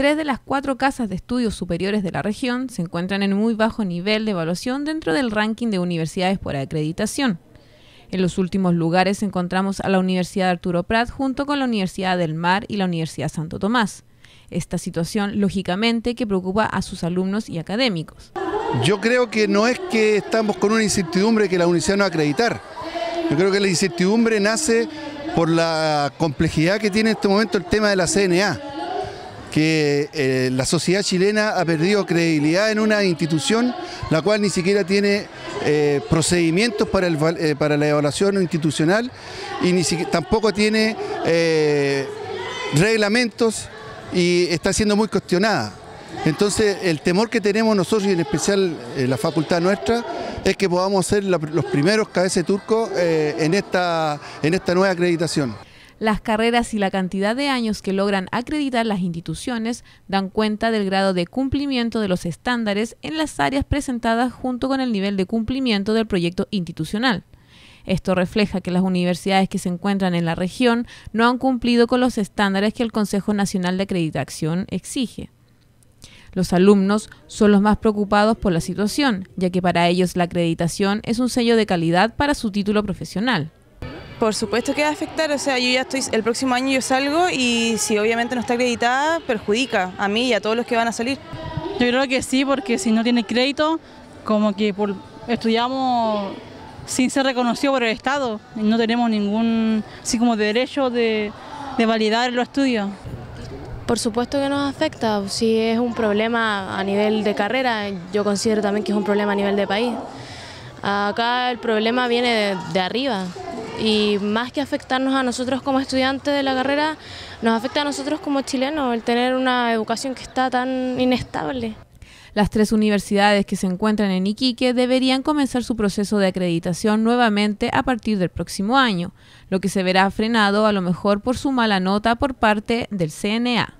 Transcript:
tres de las cuatro casas de estudios superiores de la región se encuentran en muy bajo nivel de evaluación dentro del ranking de universidades por acreditación. En los últimos lugares encontramos a la Universidad de Arturo Prat junto con la Universidad del Mar y la Universidad Santo Tomás. Esta situación, lógicamente, que preocupa a sus alumnos y académicos. Yo creo que no es que estamos con una incertidumbre que la universidad no va a acreditar. Yo creo que la incertidumbre nace por la complejidad que tiene en este momento el tema de la CNA que eh, la sociedad chilena ha perdido credibilidad en una institución la cual ni siquiera tiene eh, procedimientos eh, para, la evaluación institucional y ni tampoco tiene reglamentos y está siendo muy cuestionada. Entonces el temor que tenemos nosotros y en especial la facultad nuestra es que podamos ser los primeros cabezas turcos en, esta, en esta nueva acreditación. Las carreras y la cantidad de años que logran acreditar las instituciones dan cuenta del grado de cumplimiento de los estándares en las áreas presentadas junto con el nivel de cumplimiento del proyecto institucional. Esto refleja que las universidades que se encuentran en la región no han cumplido con los estándares que el Consejo Nacional de Acreditación exige. Los alumnos son los más preocupados por la situación, ya que para ellos la acreditación es un sello de calidad para su título profesional. Por supuesto que va a afectar, o sea, yo ya estoy, el próximo año yo salgo y si obviamente no está acreditada, perjudica a mí y a todos los que van a salir. Yo creo que sí, porque si no tiene crédito, como que por, estudiamos sin ser reconocido por el Estado, no tenemos ningún, así como derecho de, validar los estudios. Por supuesto que nos afecta, si es un problema a nivel de carrera, yo considero también que es un problema a nivel de país. Acá el problema viene de arriba, y más que afectarnos a nosotros como estudiantes de la carrera, nos afecta a nosotros como chilenos el tener una educación que está tan inestable. Las tres universidades que se encuentran en Iquique deberían comenzar su proceso de acreditación nuevamente a partir del próximo año, lo que se verá frenado a lo mejor por su mala nota por parte del CNA.